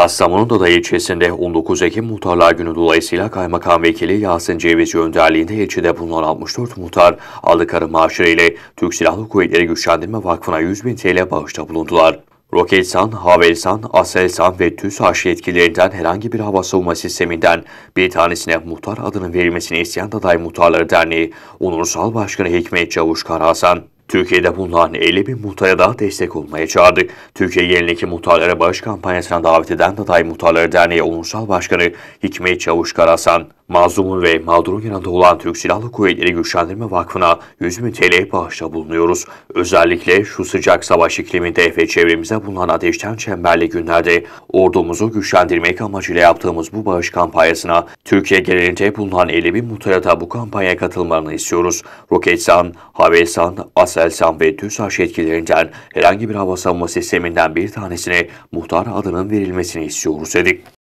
Kastamonu Dada ilçesinde 19 Ekim Muhtarlar Günü dolayısıyla Kaymakam Vekili Yasin Cevizci önderliğinde ilçede bulunan 64 muhtar aldıkları maaşları ile Türk Silahlı Kuvvetleri Güçlendirme Vakfı'na 100 bin TL bağışta bulundular. Roketsan, Havelsan, Aselsan ve TÜSAŞ yetkililerinden herhangi bir hava savunma sisteminden bir tanesine muhtar adının verilmesini isteyen Daday Muhtarları Derneği, Onursal Başkanı Hikmet Çavuş Karahasan, Türkiye'de bulunan 50 bin muhtara daha destek olmaya çağırdı. Türkiye yerindeki muhtarlara bağış kampanyasına davet eden Datay Muhtarları Derneği Ulusal Başkanı Hikmet Çavuş Karasan, mazlumun ve mağdurun yanında olan Türk Silahlı Kuvvetleri Güçlendirme Vakfı'na 100 bin TL bağışta bulunuyoruz. Özellikle şu sıcak savaş ikliminde ve çevremize bulunan ateşten çemberli günlerde ordumuzu güçlendirmek amacıyla yaptığımız bu bağış kampanyasına Türkiye genelinde bulunan 50 bin muhtara da bu kampanyaya katılmalarını istiyoruz. Roketsan, Havelsan, Asa Selsan ve TÜSAŞ yetkililerinden herhangi bir hava savunma sisteminden bir tanesine muhtar adının verilmesini istiyoruz dedik.